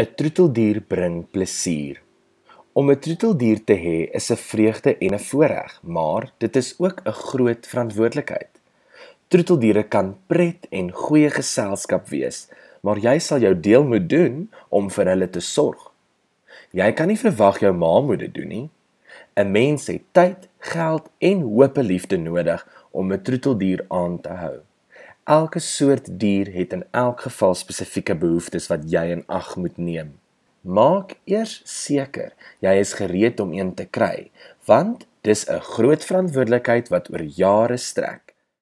'n Troeteldier bring plesier. Om 'n troeteldier te hê is 'n vreugde en 'n voorreg, maar dit is ook 'n groot verantwoordelikheid. Troeteldiere kan pret en goeie geselskap wees, maar jy sal jou deel moet doen om vir hulle te sorg. Jy kan nie verwag jou ma moet dit doen nie. 'n Mens het tyd, geld en hoop en liefde nodig om 'n troeteldier aan te hou. Elke soort dier het in elk geval spesifieke behoeftes wat jy in ag moet neem. Maak eers seker jy is gereed om een te kry, want dis 'n groot verantwoordelikheid wat oor jare strek.